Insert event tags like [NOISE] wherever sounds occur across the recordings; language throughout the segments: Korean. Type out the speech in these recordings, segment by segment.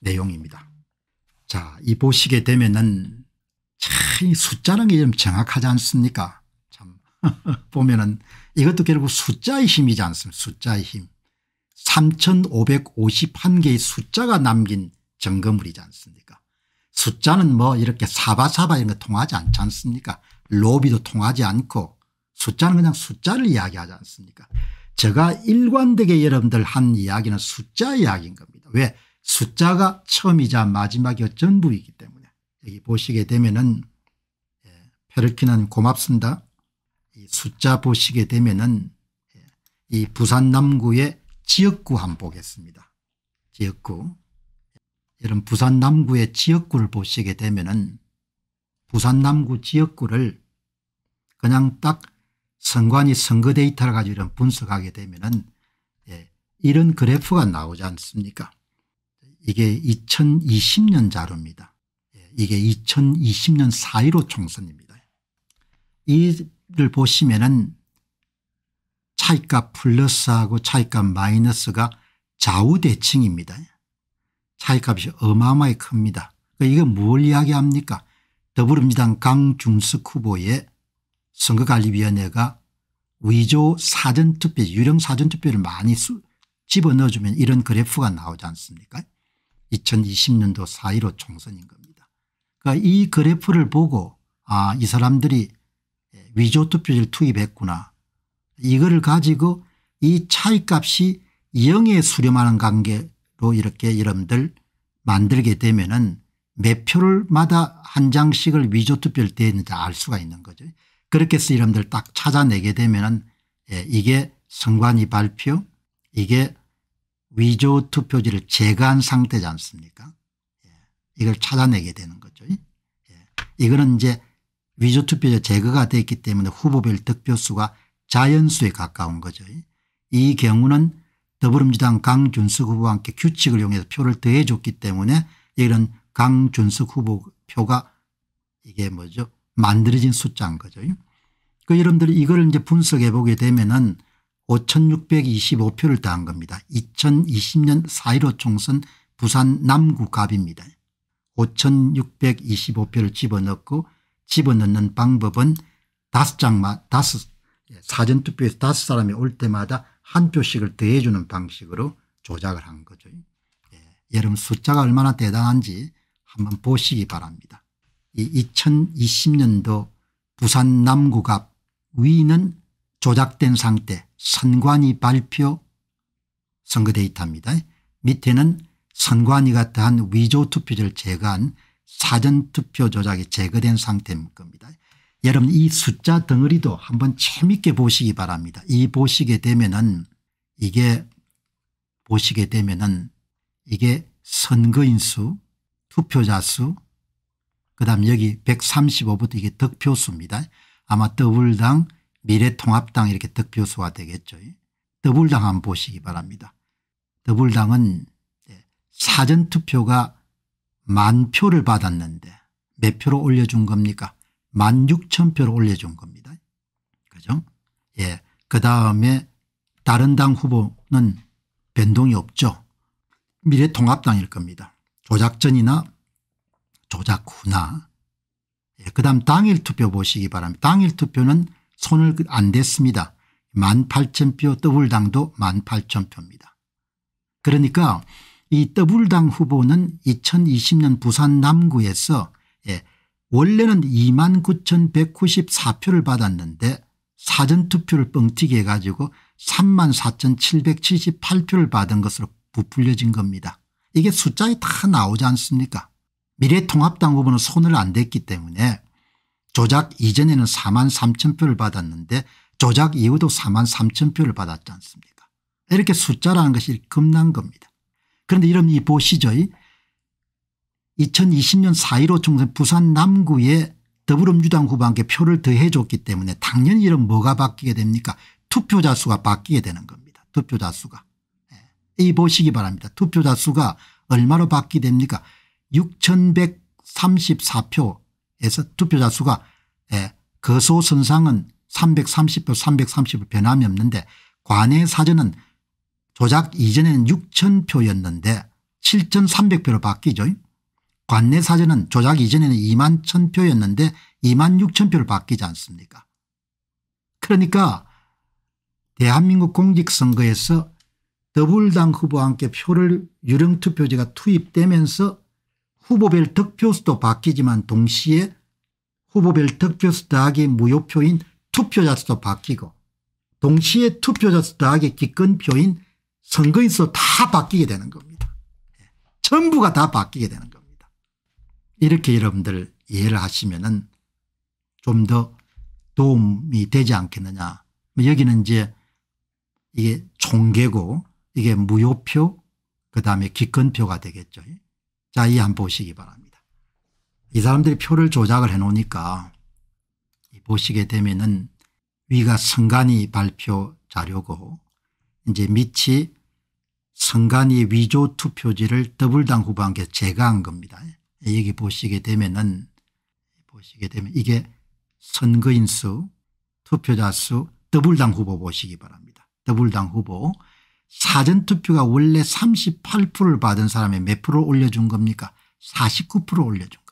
내용입니다. 자, 이 보시게 되면은 참 숫자는 게좀 정확하지 않습니까? 참 [LAUGHS] 보면은 이것도 결국 숫자의 힘이지 않습니까? 숫자의 힘. 3,551개의 숫자가 남긴 점검물이지 않습니까? 숫자는 뭐 이렇게 사바사바 이런 거 통하지 않지 않습니까? 로비도 통하지 않고 숫자는 그냥 숫자를 이야기하지 않습니까? 제가 일관되게 여러분들 한 이야기는 숫자 이야기인 겁니다. 왜? 숫자가 처음이자 마지막이 전부이기 때문에 여기 보시게 되면 은 예, 페르키는 고맙습니다. 이 숫자 보시게 되면 은이 예, 부산 남구의 지역구 한 보겠습니다. 지역구 여러분 부산 남구의 지역구를 보시게 되면 은 부산 남구 지역구를 그냥 딱 선관위 선거 데이터를 가지고 이런 분석하게 되면 은 예, 이런 그래프가 나오지 않습니까 이게 2020년 자료입니다. 예, 이게 2020년 4.15 총선입니다. 이를 보시면은 차이값 플러스하고 차이값 마이너스가 좌우대칭입니다. 차이값이 어마어마히 큽니다. 그러니까 이거 뭘 이야기합니까 더불어민주당 강중숙 후보의 선거관리위원회가 위조 사전투표 유령 사전투표를 많이 집어넣어주면 이런 그래프가 나오지 않습니까 2020년도 4.15 총선인 겁니다. 그러니까 이 그래프를 보고 아 이 사람들이 예, 위조 투표지를 투입했구나. 이거를 가지고 이 차이값이 0에 수렴하는 관계로 이렇게 여러분들 만들게 되면은 몇 표를마다 한 장씩을 위조 투표를 대했는지 알 수가 있는 거죠. 그렇게 해서 여러분들 딱 찾아내게 되면은 예, 이게 선관위 발표 이게 위조 투표지를 제거한 상태지 않습니까 예. 이걸 찾아내게 되는 거죠. 예. 이거는 이제 위조 투표자 제거가 됐기 때문에 후보별 득표수가 자연수에 가까운 거죠. 이 경우는 더불어민주당 강준석 후보와 함께 규칙을 이용해서 표를 더해 줬기 때문에 이런 강준석 후보 표가 이게 뭐죠 만들어진 숫자인 거죠. 그 여러분들이 이걸 이제 분석해 보게 되면은 5625표를 당한 겁니다. 2020년 4.15 총선 부산 남구갑입니다. 5625표를 집어넣고 집어넣는 방법은 다섯 장마 예, 다섯 사전투표에서 다섯 사람이 올 때마다 한 표씩을 더해주는 방식으로 조작을 한 거죠. 예. 여러분 숫자가 얼마나 대단한지 한번 보시기 바랍니다. 이 2020년도 부산 남구갑 위는 조작된 상태 선관위 발표 선거 데이터입니다. 밑에는 선관위가 더한 위조 투표를 제거한 사전투표 조작이 제거된 상태인 겁니다. 여러분 이 숫자 덩어리도 한번 재미있게 보시기 바랍니다. 이 보시게 되면은 이게 보시게 되면은 이게 선거인 수 투표자 수 그다음 여기 135부터 이게 득표수입니다. 아마 더블당 미래통합당 이렇게 득표수가 되겠죠. 더불당 한번 보시기 바랍니다. 더불당은 사전투표가 만 표를 받았는데 몇 표로 올려준 겁니까? 만 육천 표로 올려준 겁니다. 그죠? 예. 그 다음에 다른 당 후보는 변동이 없죠. 미래통합당일 겁니다. 조작전이나 조작후나 예, 그 다음 당일 투표 보시기 바랍니다. 당일 투표는 손을 그, 안 댔습니다. 18,000표 더블당도 18,000표입니다. 그러니까 이 더블당 후보는 2020년 부산 남구에서 예, 원래는 29,194표를 받았는데 사전투표를 뻥튀기 해가지고 34,778표를 받은 것으로 부풀려진 겁니다. 이게 숫자에 다 나오지 않습니까 미래통합당 후보는 손을 안 댔기 때문에 조작 이전에는 4만 3천 표를 받았는데 조작 이후도 4만 3천 표를 받았지 않습니까 이렇게 숫자라는 것이 겁난 겁니다. 그런데 이런 이 보시죠. 2020년 4.15 총선 부산 남구에 더불어민주당 후반기에 표를 더해 줬기 때문에 당연히 이런 뭐가 바뀌게 됩니까 투표자 수가 바뀌게 되는 겁니다. 투표자 수가. 예. 이 보시기 바랍니다. 투표자 수가 얼마로 바뀌게 됩니까 6134표 에서 투표자 수가 예, 거소선상은 330표 330표 변함이 없는데 관내 사전은 조작 이전에는 6 0 0 0표였는데 7,300표로 바뀌죠. 관내 사전은 조작 이전에는 2만 1,000표였는데 2만 6 0표로 바뀌지 않습니까 그러니까 대한민국 공직선거에서 더불당 후보와 함께 표를 유령투표제가 투입되면서 후보별 득표수도 바뀌지만 동시에 후보별 득표수 더하기 무효표인 투표자 수도 바뀌고 동시에 투표자 수 더하기 기권표인 선거인수 다 바뀌게 되는 겁니다. 전부가 다 바뀌게 되는 겁니다. 이렇게 여러분들 이해를 하시면은 좀 더 도움이 되지 않겠느냐. 뭐 여기는 이제 이게 총계고 이게 무효표 그다음에 기권표가 되겠죠. 자, 이한 보시기 바랍니다. 이 사람들이 표를 조작을 해 놓으니까 보시게 되면은 위가 성관이 발표 자료고 이제 밑이 성관이 위조 투표지를 더블당 후보한게제가한 겁니다. 여기 보시게 되면은 보시게 되면 이게 선거인 수, 투표자 수, 더블당 후보 보시기 바랍니다. 더블당 후보 사전투표가 원래 38%를 받은 사람이 몇 프로 올려준 겁니까 49% 올려준 겁니다.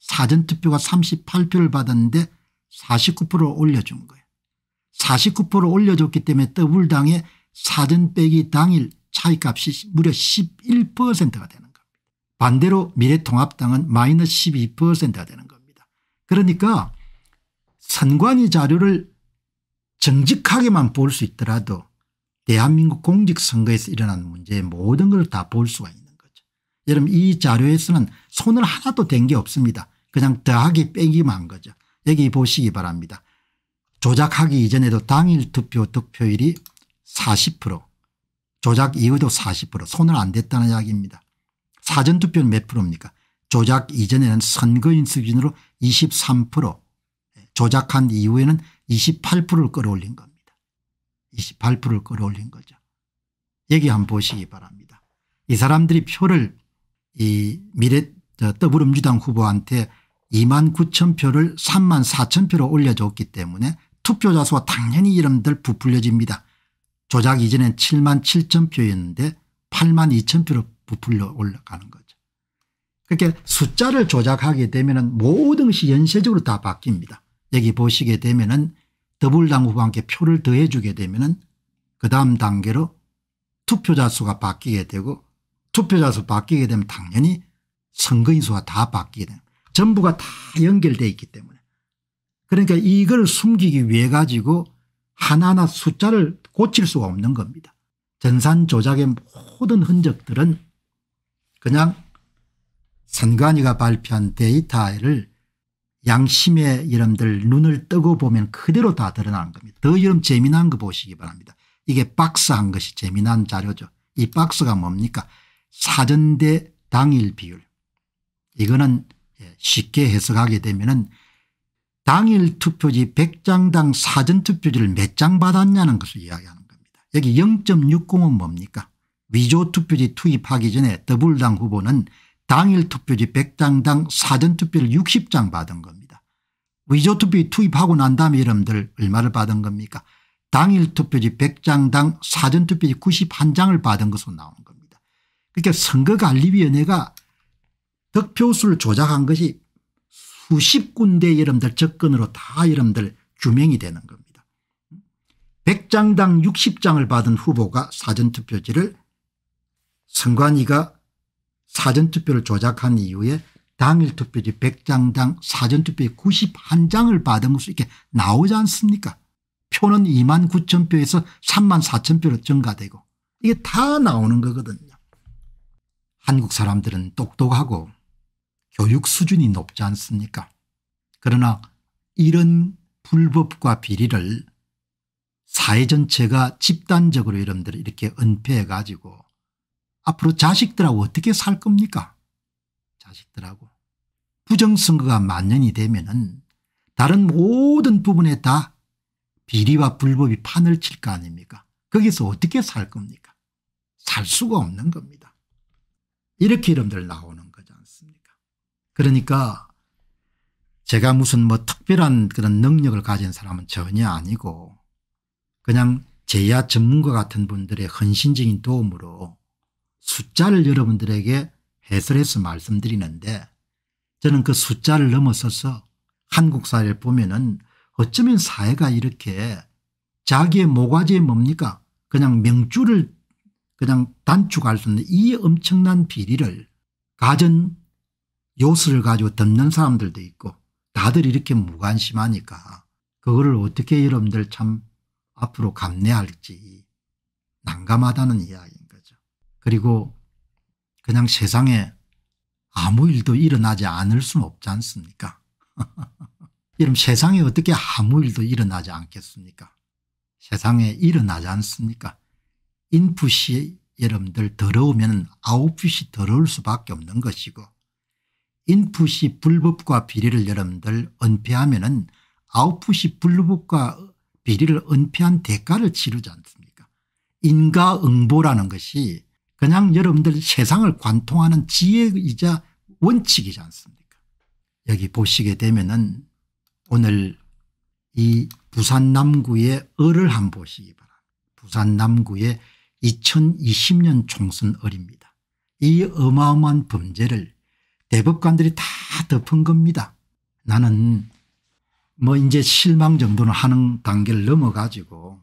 사전투표가 38표를 받았는데 49% 올려준 거예요. 49% 올려줬기 때문에 더블당의 사전 빼기 당일 차이값이 무려 11%가 되는 겁니다. 반대로 미래통합당은 마이너스 12%가 되는 겁니다. 그러니까 선관위 자료를 정직하게만 볼 수 있더라도 대한민국 공직선거에서 일어난 문제의 모든 걸 다 볼 수가 있는 거죠. 여러분 이 자료에서는 손을 하나도 댄 게 없습니다. 그냥 더하기 빼기만 한 거죠. 여기 보시기 바랍니다. 조작하기 이전에도 당일 투표 득표율이 40% 조작 이후도 40% 손을 안 댔다는 이야기입니다. 사전투표는 몇 프로입니까 조작 이전에는 선거인 수준으로 23% 조작한 이후에는 28%를 끌어올린 겁니다. 28%를 끌어올린 거죠. 여기 한번 보시기 바랍니다. 이 사람들이 표를 이 미래 더불어민주당 후보한테 2만 9천 표를 3만 4천 표로 올려줬기 때문에 투표자 수가 당연히 이름들 부풀려집니다. 조작 이전엔 7만 7천 표였는데 8만 2천 표로 부풀려 올라가는 거죠. 그렇게 그러니까 숫자를 조작하게 되면 모든 것이 연쇄적으로 다 바뀝니다. 여기 보시게 되면 은 더불당 후보한테 표를 더해 주게 되면 은그 다음 단계로 투표자 수가 바뀌게 되고 투표자 수 바뀌게 되면 당연히 선거인 수가 다 바뀌게 됩니다. 전부가 다 연결되어 있기 때문에. 그러니까 이걸 숨기기 위해 가지고 하나하나 숫자를 고칠 수가 없는 겁니다. 전산 조작의 모든 흔적들은 그냥 선관위가 발표한 데이터를 양심의 이름들 눈을 뜨고 보면 그대로 다 드러나는 겁니다. 더 이름 재미난 거 보시기 바랍니다. 이게 박스한 것이 재미난 자료죠. 이 박스가 뭡니까 사전대 당일 비율 이거는 예, 쉽게 해석하게 되면 은 당일 투표지 100장당 사전투표지를 몇 장 받았냐는 것을 이야기하는 겁니다. 여기 0.60은 뭡니까 위조투표지 투입하기 전에 더블당 후보는 당일 투표지 100장당 사전 투표를 60장 받은 겁니다. 위조 투표 투입하고 난 다음에 여러분들 얼마를 받은 겁니까 당일 투표지 100장당 사전 투표지 91장을 받은 것으로 나오 겁니다. 그러니까 선거관리위원회가 득표수를 조작한 것이 수십 군데 여러분들 접근으로 다 여러분들 규명이 되는 겁니다. 100장당 60장을 받은 후보가 사전투표지를 선관위가 사전투표를 조작한 이후에 당일 투표지 100장당 사전투표에 91장을 받은 것으로 이렇게 나오지 않습니까 표는 2만 9천 표에서 3만 4천 표로 증가되고 이게 다 나오는 거거든요. 한국 사람들은 똑똑하고 교육 수준이 높지 않습니까 그러나 이런 불법과 비리를 사회 전체가 집단적으로 이름들 이렇게 은폐해 가지고 앞으로 자식들하고 어떻게 살 겁니까 자식들하고 부정선거가 만년이 되면 은 다른 모든 부분에 다 비리와 불법이 판을 칠 거 아닙니까 거기서 어떻게 살 겁니까 살 수가 없는 겁니다 이렇게 이름들 나오는 거지 않습니까 그러니까 제가 무슨 뭐 특별한 그런 능력을 가진 사람은 전혀 아니고 그냥 제야 전문가 같은 분들의 헌신적인 도움으로 숫자를 여러분들에게 해설해서 말씀드리는데 저는 그 숫자를 넘어서서 한국 사회를 보면은 어쩌면 사회가 이렇게 자기의 모가지에 뭡니까 그냥 명주를 그냥 단축할 수있는이 엄청난 비리를 가진 요술을 가지고 덮는 사람들도 있고 다들 이렇게 무관심하니까 그거를 어떻게 여러분들 참 앞으로 감내할지 난감하다는 이야기 그리고 그냥 세상에 아무 일도 일어나지 않을 수는 없지 않습니까 [LAUGHS] 이런 세상에 어떻게 아무 일도 일어나지 않겠습니까 세상에 일어나지 않습니까 인풋이 여러분들 더러우면 아웃풋이 더러울 수밖에 없는 것이고 인풋이 불법과 비리를 여러분들 은폐하면 은 아웃풋이 불법과 비리를 은폐한 대가를 치르지 않습니까 인과응보라는 것이 그냥 여러분들 세상을 관통하는 지혜이자 원칙이지 않습니까 여기 보시게 되면은 오늘 이 부산 남구의 을을 한 보시기 바랍니다. 부산 남구의 2020년 총선 을입니다. 이 어마어마한 범죄를 대법관들이 다 덮은 겁니다. 나는 뭐 이제 실망 정도는 하는 단계를 넘어가지고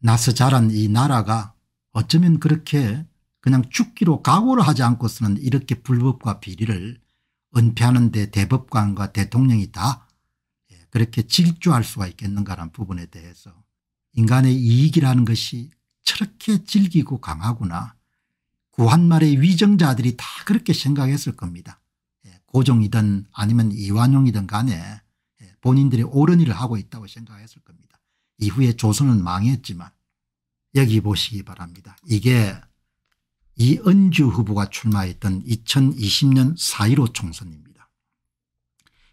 나서 자란 이 나라가 어쩌면 그렇게 그냥 죽기로 각오를 하지 않고서는 이렇게 불법과 비리를 은폐하는 데 대법관과 대통령이 다 예, 그렇게 질주할 수가 있겠는가라는 부분에 대해서 인간의 이익이라는 것이 저렇게 질기고 강하구나. 구한말의 그 위정자들이 다 그렇게 생각했을 겁니다. 예, 고종이든 아니면 이완용이든 간에 예, 본인들이 옳은 일을 하고 있다고 생각했을 겁니다. 이후에 조선은 망했지만 여기 보시기 바랍니다. 이게 이은주 후보가 출마했던 2020년 4.15 총선입니다.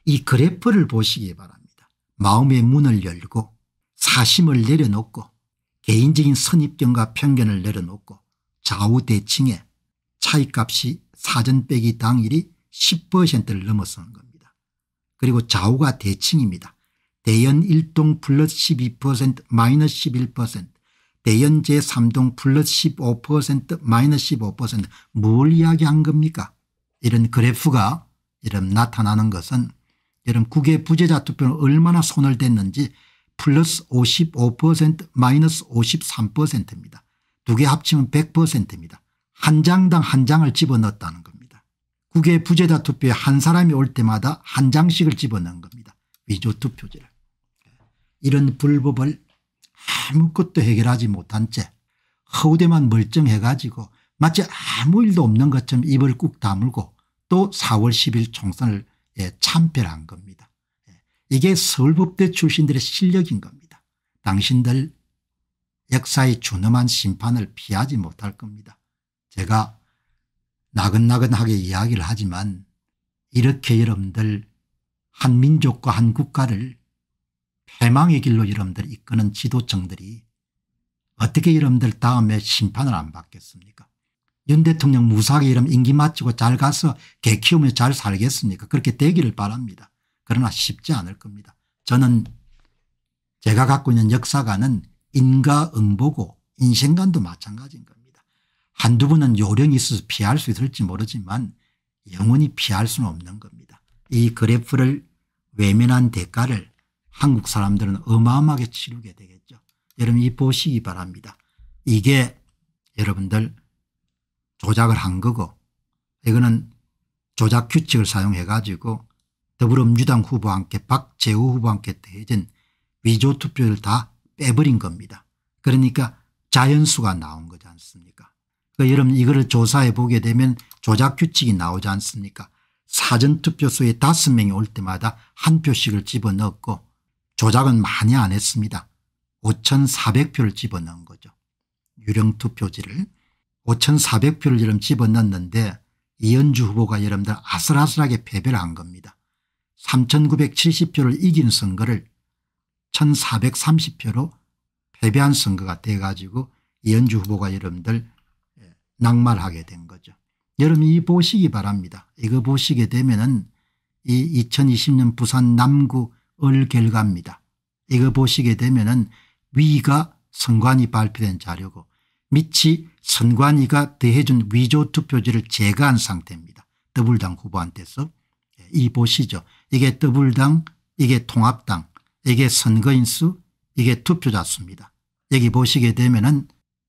이 그래프를 보시기 바랍니다. 마음의 문을 열고 사심을 내려놓고 개인적인 선입견과 편견을 내려놓고 좌우대칭에 차이값이 사전 빼기 당일이 10%를 넘어서 겁니다. 그리고 좌우가 대칭입니다. 대연 일동 플러스 12% 마이너스 11% 대연제 3동 플러스 15% 마이너스 15%뭘 이야기한 겁니까 이런 그래프가 이런 나타나는 것은 여러분 국외 부재자 투표는 얼마나 손을 댔는지 플러스 55% 마이너스 53%입니다. 두 개 합치면 100%입니다. 한 장당 한 장을 집어넣었다는 겁니다. 국외 부재자 투표에 한 사람이 올 때마다 한 장씩을 집어넣은 겁니다. 위조 투표제를. 이런 불법을 아무것도 해결하지 못한 채 허우대만 멀쩡해 가지고 마치 아무 일도 없는 것처럼 입을 꾹 다물고 또 4월 10일 총선을 예, 참패를 한 겁니다. 예, 이게 서울법대 출신들의 실력인 겁니다. 당신들 역사의 준엄한 심판을 피하지 못할 겁니다. 제가 나긋나긋하게 이야기를 하지만 이렇게 여러분들 한 민족과 한 국가를 패망의 길로 여러분들 이끄는 지도층들이 어떻게 여러분들 다음에 심판을 안 받겠습니까 윤 대통령 무사하게 이름 임기 마치고 잘 가서 개 키우며 잘 살겠습니까 그렇게 되기를 바랍니다. 그러나 쉽지 않을 겁니다. 저는 제가 갖고 있는 역사관은 인과응보고 인생관도 마찬가지인 겁니다. 한두 번은 요령이 있어서 피할 수 있을지 모르지만 영원히 피할 수는 없는 겁니다. 이 그래프를 외면한 대가를 한국 사람들은 어마어마하게 치르게 되겠죠. 여러분 이 보시기 바랍니다. 이게 여러분들 조작을 한 거고 이거는 조작 규칙을 사용해 가지고 더불어민주당 후보와 함께 박재우 후보와 함께 대진 위조 투표를 다 빼버린 겁니다. 그러니까 자연수가 나온 거지 않습니까 그러니까 여러분 이거를 조사해 보게 되면 조작 규칙이 나오지 않습니까 사전투표소에 5 명이 올 때마다 한 표씩을 집어넣고 조작은 많이 안 했습니다. 5,400표를 집어넣은 거죠. 유령 투표지를 5,400표를 여름 집어넣는데 이현주 후보가 여러분들 아슬아슬하게 패배를 한 겁니다. 3,970표를 이긴 선거를 1,430표로 패배한 선거가 돼가지고 이현주 후보가 여러분들 예, 낙말하게 된 거죠. 여러분 이 보시기 바랍니다. 이거 보시게 되면은 이 2020년 부산 남구 을 결과입니다. 이거 보시게 되면은 위가 선관위 발표된 자료고 밑이 선관위가 대해준 위조 투표지를 제거한 상태입니다. 더블당 후보한테서. 예, 이 보시죠. 이게 더블당 이게 통합당 이게 선거인수 이게 투표자 수입니다. 여기 보시게 되면 은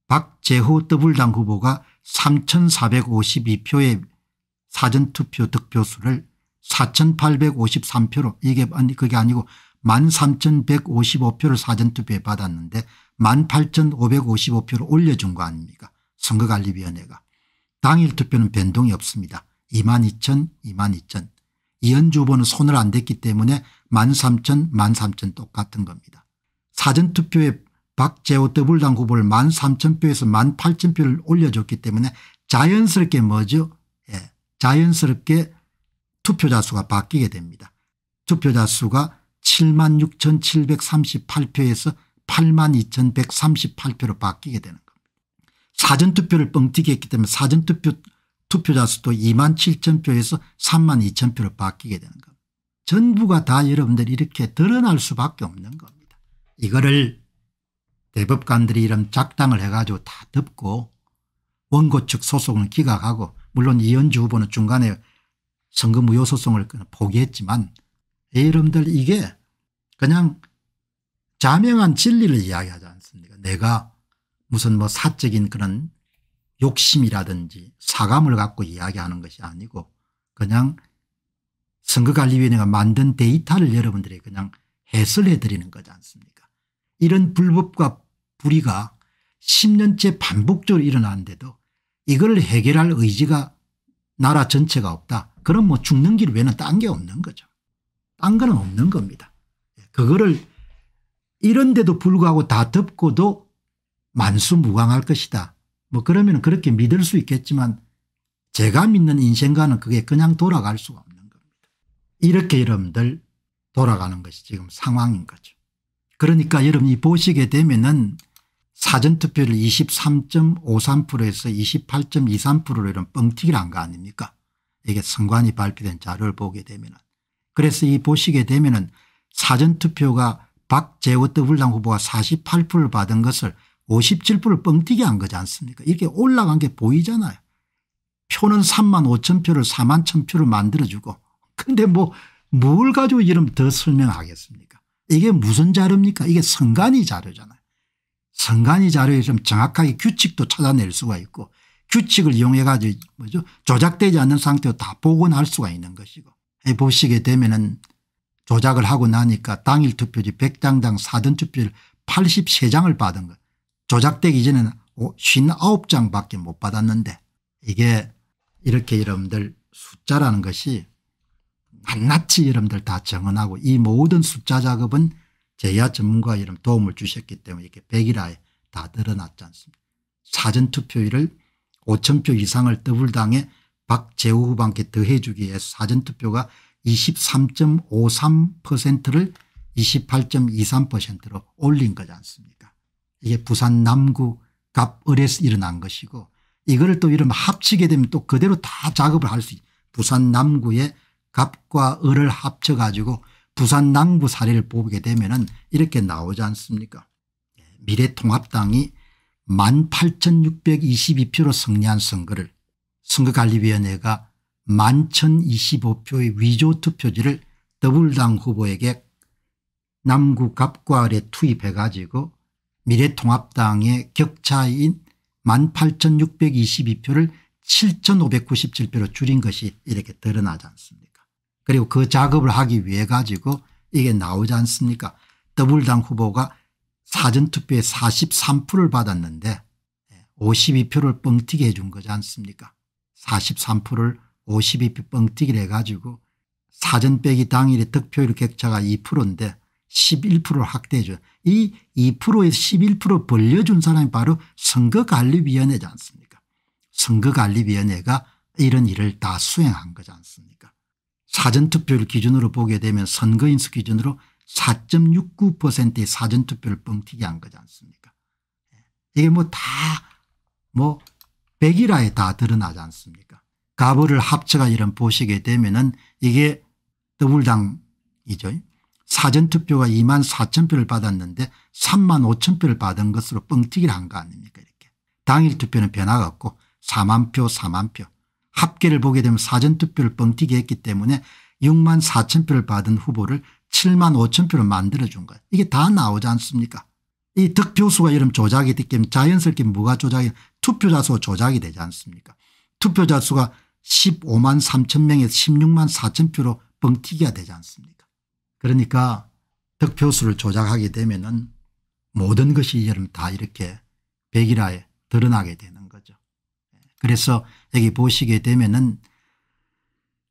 박재호 더블당 후보가 3452표의 사전투표 득표수를 4,853표로 이게 아니 그게 아니고 13,155표를 사전투표에 받았는데 18,555표를 올려준 거 아닙니까 선거관리위원회가. 당일 투표는 변동이 없습니다. 22,000 22,000 이현주 후보는 손을 안 댔기 때문에 13,000 13,000 똑같은 겁니다. 사전투표에 박재호 더블당 후보를 13,000표에서 18,000표를 올려줬기 때문에 자연스럽게 뭐죠 예, 자연스럽게 투표자 수가 바뀌게 됩니다. 투표자 수가 7만 6,738표에서 8만 2,138표로 바뀌게 되는 겁니다. 사전투표를 뻥튀기 했기 때문에 사전투표 투표자 수도 2만 7천표에서 3만 2천표로 바뀌게 되는 겁니다. 전부가 다 여러분들 이렇게 드러날 수밖에 없는 겁니다. 이거를 대법관들이 이런 작당을 해가지고 다 덮고 원고 측 소송은 기각하고 물론 이현주 후보는 중간에 선거 무효소송을 포기했지만 여러분들 이게 그냥 자명한 진리를 이야기하지 않습니까 내가 무슨 뭐 사적인 그런 욕심이라든지 사감을 갖고 이야기하는 것이 아니고 그냥 선거관리위원회가 만든 데이터를 여러분들이 그냥 해설해 드리는 거지 않습니까 이런 불법과 불의가 10년째 반복적으로 일어나는데도 이걸 해결할 의지가 나라 전체가 없다 그럼 뭐 죽는 길 외에는 딴 게 없는 거죠. 딴 거는 없는 겁니다. 예, 그거를 이런데도 불구하고 다 덮고도 만수무강할 것이다. 뭐 그러면 그렇게 믿을 수 있겠지만 제가 믿는 인생과는 그게 그냥 돌아갈 수가 없는 겁니다. 이렇게 여러분들 돌아가는 것이 지금 상황인 거죠. 그러니까 여러분이 보시게 되면은 사전투표를 23.53%에서 28.23%로 이런 뻥튀기를 한 거 아닙니까? 이게 선관이 발표된 자료를 보게 되면 그래서 이 보시게 되면 사전투표가 박재호 더불당 후보가 48%를 받은 것을 57%를 뻥튀기 한 거지 않습니까 이렇게 올라간 게 보이잖아요. 표는 3만 5천 표를 4만 천 표를 만들어주고 근데 뭐 뭘 가지고 이름 더 설명하겠습니까 이게 무슨 자료입니까 이게 선관위 자료잖아요. 선관위 자료에 좀 정확하게 규칙도 찾아낼 수가 있고 규칙을 이용해 가지고 뭐죠 조작되지 않는 상태로 다 복원할 수가 있는 것이고 해 보시게 되면은 조작을 하고 나니까 당일 투표지 100장당 사전 투표를 83장을 받은 거 조작되기 전에는 59장밖에 못 받았는데 이게 이렇게 여러분들 숫자라는 것이 낱낱이 여러분들 다 정언하고 이 모든 숫자 작업은 제야 전문가 이름 도움을 주셨기 때문에 이렇게 100일하에 다늘어났지 않습니까 사전투표율을 5천표 이상을 더블당해 박재호 후반께 더해주기 위해 사전투표가 23.53%를 28.23%로 올린 거지 않습니까 이게 부산 남구 갑을에서 일어난 것이고 이거를 또 이러면 합치게 되면 또 그대로 다 작업을 할 수있 부산 남구에 갑과 을을 합쳐 가지고 부산 남구 사례를 보게 되면 은 이렇게 나오지 않습니까 미래통합당이 18,622표로 승리한 선거를 선거관리위원회가 11,025표의 위조투표지를 더블당 후보에게 남구갑과 을에 투입해 가지고 미래통합당의 격차인 18,622표를 7,597표로 줄인 것이 이렇게 드러나지 않습니까 그리고 그 작업을 하기 위해 가지고 이게 나오지 않습니까 더블당 후보가 사전투표에 4 3를 받았는데 52표를 예, 뻥튀기 해준 거지 않습니까 4 3를 52표 뻥튀기를 해가지고 사전 빼기 당일의 득표율 격차가 2%인데 11%를 확대해줘요. 이 2%에서 11% 벌려준 사람이 바로 선거관리위원회지 않습니까 선거관리위원회가 이런 일을 다 수행한 거지 않습니까 사전투표를 기준으로 보게 되면 선거인수 기준으로 4.69%의 사전투표를 뻥튀기 한 거지 않습니까 예. 이게 뭐 다 뭐 백일화에 다 드러나지 않습니까 가부를 합쳐가 이런 보시게 되면은 이게 더불당이죠 사전투표가 2만 4천 표를 받았는데 3만 5천 표를 받은 것으로 뻥튀기를 한 거 아닙니까 이렇게 당일 투표는 변화가 없고 4만 표 4만 표 합계를 보게 되면 사전투표를 뻥튀기 했기 때문에 6만 4천 표를 받은 후보를 7만 5천 표를 만들어준 거예요. 이게 다 나오지 않습니까 이 득표수가 이런 조작이 됐기 자연스럽게 뭐가 조작이 투표자 수 조작이 되지 않습니까 투표자 수가 15만 3천 명에서 16만 4천 표로 뻥튀기가 되지 않습니까 그러니까 득표수를 조작하게 되면 은 모든 것이 여러분 다 이렇게 백일화에 드러나게 되는 거죠. 그래서 여기 보시게 되면 은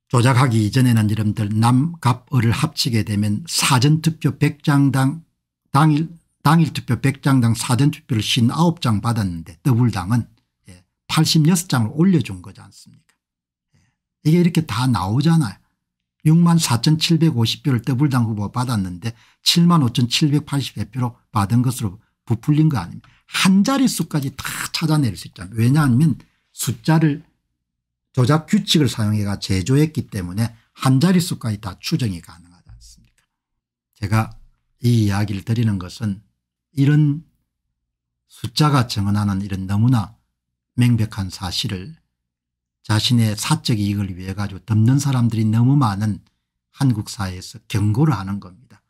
조작하기 이전에는 이름들 남갑을 합치게 되면 사전투표 100장당 당일 당일 투표 100장당 사전투표를 59장 받았는데 더블당은 86장을 예, 올려준 거지 않습니까 예. 이게 이렇게 다 나오잖아요. 6만 4,750표를 더블당 후보 받았는데 7만 5,780표로 받은 것으로 부풀린 거 아닙니까 한 자릿수까지 다 찾아낼 수 있잖아요. 왜냐하면 숫자를 조작 규칙을 사용해가 제조했기 때문에 한 자릿수까지 다 추정이 가능하지 않습니까 제가 이 이야기를 드리는 것은 이런 숫자가 증언하는 이런 너무나 명백한 사실을 자신의 사적 이익을 위해 가지고 덮는 사람들이 너무 많은 한국 사회에서 경고를 하는 겁니다.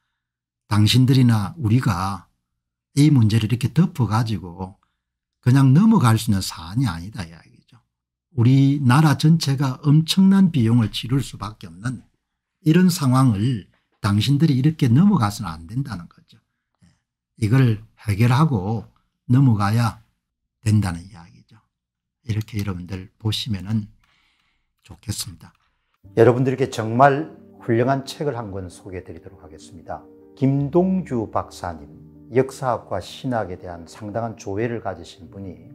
당신들이나 우리가 이 문제를 이렇게 덮어가지고 그냥 넘어갈 수 있는 사안이 아니다 이야기. 우리나라 전체가 엄청난 비용을 치를 수밖에 없는 이런 상황을 당신들이 이렇게 넘어가서는 안 된다는 거죠. 예. 이걸 해결하고 넘어가야 된다는 이야기죠. 이렇게 여러분들 보시면 좋겠습니다. 여러분들께 정말 훌륭한 책을 한 권 소개해 드리도록 하겠습니다. 김동주 박사님, 역사학과 신학에 대한 상당한 조회를 가지신 분이